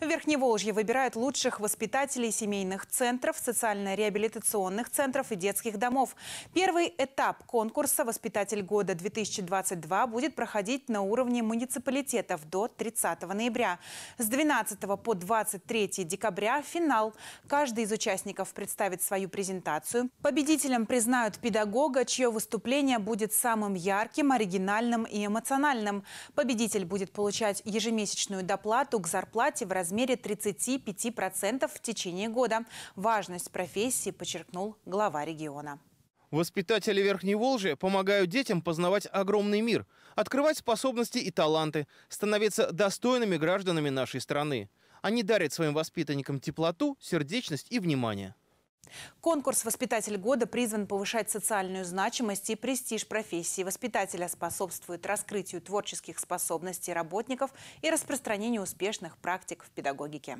В Верхневолжье выбирают лучших воспитателей семейных центров, социально-реабилитационных центров и детских домов. Первый этап конкурса «Воспитатель года-2022» будет проходить на уровне муниципалитетов до 30 ноября. С 12 по 23 декабря – финал. Каждый из участников представит свою презентацию. Победителем признают педагога, чье выступление будет самым ярким, оригинальным и эмоциональным. Победитель будет получать ежемесячную доплату к зарплате в размере размере 35% в течение года. Важность профессии подчеркнул глава региона. Воспитатели Верхней Волжи помогают детям познавать огромный мир, открывать способности и таланты, становиться достойными гражданами нашей страны. Они дарят своим воспитанникам теплоту, сердечность и внимание. Конкурс «Воспитатель года» призван повышать социальную значимость и престиж профессии воспитателя, способствует раскрытию творческих способностей работников и распространению успешных практик в педагогике.